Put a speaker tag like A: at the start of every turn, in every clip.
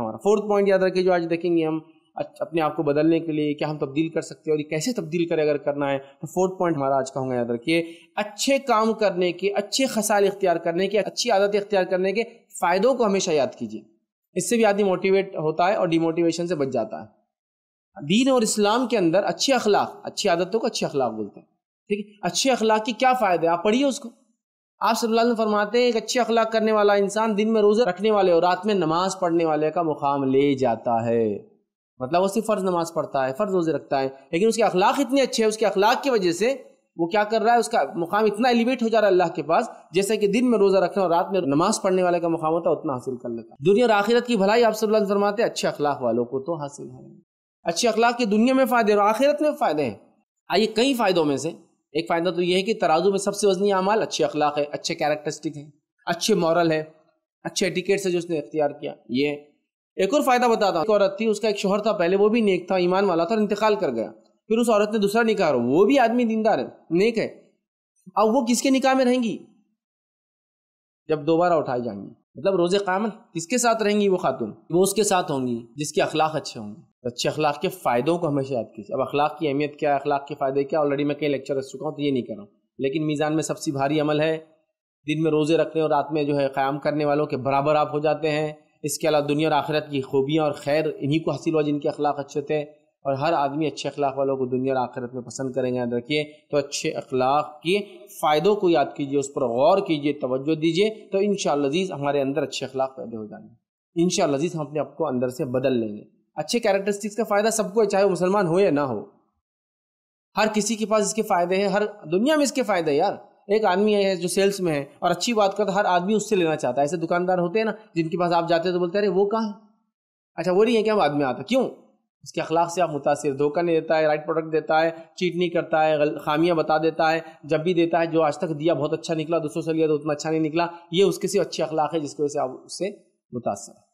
A: हमारा fourth point याद रखिए जो आज देखेंगे हम अपने आप को बदलने के लिए क्या हम तब्दील कर सकते हैं और ये कैसे तब्दील करें अगर करना है तो फोर्थ पॉइंट हमारा आज का होगा याद रखिए अच्छे काम करने के अच्छे खसाल इख्तियार करने के अच्छी आदत इख्तियार करने के फायदों को हमेशा याद कीजिए इससे भी आदमी मोटिवेट होता है और डिमोटिवेशन से बच जाता है दीन और इस्लाम के अंदर अच्छे अखलाक अच्छी आदतों को अच्छे अखलाक बोलते हैं ठीक है अच्छे अखलाक के क्या फ़ायदे आप पढ़िए उसको आप सल्लल्लाहु फरमाते हैं एक अच्छे अखलाक करने वाला इंसान दिन में रोज़े रखने वाले और रात में नमाज पढ़ने वाले का मुकाम ले जाता है मतलब वो सिर्फ फ़र्ज़ नमाज पढ़ता है फ़र्ज़ रोज़े रखता है लेकिन उसके अखलाक इतने अच्छे हैं उसके अखलाक की वजह से वो क्या कर रहा है उसका मुकाम इतना एलिवेट हो जा रहा है अल्लाह के पास जैसे कि दिन में रोज़ा रखना और रात में नमाज पढ़ने वाले का मुकाम होता है उतना हासिल कर लेता है दुनिया और आखिरत की भलाई आप सब फरमाते अच्छे अखलाक वालों को तो हासिल है अच्छे अखलाक के दुनिया में फ़ायदे और आखिरत में फ़ायदे हैं आइए कई फ़ायदों में से एक फ़ायदा तो ये है कि तराजू में सबसे वजनी अमाल अच्छे अखलाक है अच्छे कैरेक्टरिस्टिक हैं अच्छे मॉरल है अच्छे एटिकेट से जो उसने इख्तियार किया ये एक और फ़ायदा बताता हूँ एक औरत थी उसका एक शोहर था पहले वो भी नेक था ईमान वाला था और इंतकाल कर गया फिर उस औरत ने दूसरा निकाह वो भी आदमी दीनदार है नेक है अब वो किसके निकाह में रहेंगी जब दोबारा उठाई जाएंगी मतलब रोजे कामत किसके साथ रहेंगी वो खातून वो उसके साथ होंगी जिसके अखलाक अच्छे होंगे तो अच्छे अखलाक के फ़ायदों को हमेशा याद कीजिए अब अखलाक की अहमियत क्या है अखलाक के फ़ायदे क्या ऑलरेडी मैं कई लेक्चर रख चुका हूँ तो ये नहीं कर रहा हूँ लेकिन मीज़ान में सबसे भारी अमल है दिन में रोज़े रखने और रात में जो है क़्याम करने वालों के बराबर आप हो जाते हैं इसके अलावा दुनिया और आखिरत की खूबियाँ और खैर इन्हीं को हासिल हुआ जिनके अखलाक अच्छे थे और हर आदमी अच्छे अखलाक वालों को दुनिया और आखिरत में पसंद करेंगे याद रखिए तो अच्छे अखलाक के फ़ायदों को याद कीजिए उस पर गौर कीजिए तवज्जो दीजिए तो इन शजीज़ हमारे अंदर अच्छे अखलाक पैदा हो जाएंगे इन शजीज़ हम अपने आप को अंदर से बदल लेंगे अच्छे कैरेक्टरिस्टिक्स का फ़ायदा सबको है चाहे वो मुसलमान हो या ना हो हर किसी के पास इसके फ़ायदे हैं हर दुनिया में इसके फ़ायदे यार एक आदमी है जो सेल्स में है और अच्छी बात करता तो हर आदमी उससे लेना चाहता है ऐसे दुकानदार होते हैं ना जिनके पास आप जाते हैं तो बोलते अरे वो कहाँ है अच्छा वो नहीं है क्या वो बाद में आता क्यों उसके अखलाक से आप मुतासर धोखा नहीं देता है राइट प्रोडक्ट देता है चीट नहीं करता है खामियां बता देता है जब भी देता है जो आज तक दिया बहुत अच्छा निकला दूसरों से लिया तो उतना अच्छा नहीं निकला ये उसके से अच्छे अखलाक है जिसकी वजह से आप उससे मुतासर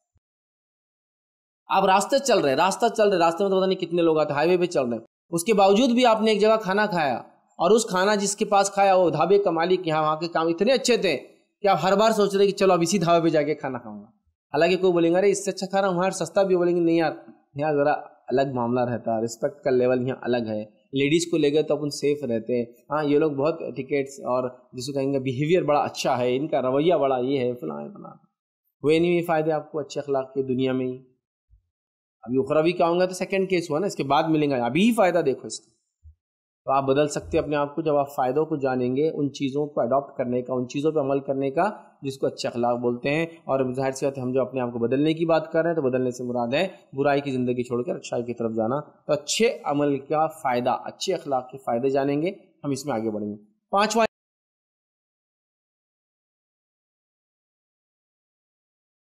A: आप रास्ते चल रहे रास्ता चल रहे रास्ते में तो पता नहीं कितने लोग आते हाईवे पे चल रहे उसके बावजूद भी आपने एक जगह खाना खाया और उस खाना जिसके पास खाया वो ढाबे का मालिक यहाँ वहाँ के काम इतने अच्छे थे कि आप हर बार सोच रहे कि चलो अब इसी ढाबे पे जाके खाना खाऊंगा हालांकि कोई बोलेंगे अरे इससे अच्छा खाना वहाँ सस्ता भी बोलेंगे नहीं यार यहाँ ज़रा अलग मामला रहता है रिस्पेक्ट का लेवल यहाँ अलग है लेडीज़ को ले गए तो अपन सेफ रहते हैं हाँ ये लोग बहुत टिकट्स और जिसको कहेंगे बिहेवियर बड़ा अच्छा है इनका रवैया बड़ा ये है फला है हुए नहीं फायदे आपको अच्छे अखलाक के दुनिया में ही अभी उखरावी का होगा तो सेकेंड केस हुआ ना इसके बाद मिलेंगे अभी ही फ़ायदा देखो इसका तो आप बदल सकते हैं अपने आप को जब आप फ़ायदों को जानेंगे उन चीज़ों को अडॉप्ट करने का उन चीज़ों पर अमल करने का जिसको अच्छे अखलाक बोलते हैं और जाहिर सी बात हम जो अपने आप को बदलने की बात कर रहे हैं तो बदलने से मुराद है बुराई की ज़िंदगी छोड़कर अच्छाई की तरफ जाना तो अच्छे अमल का फ़ायदा अच्छे अखलाक के फ़ायदे जानेंगे हम इसमें आगे बढ़ेंगे पाँचवा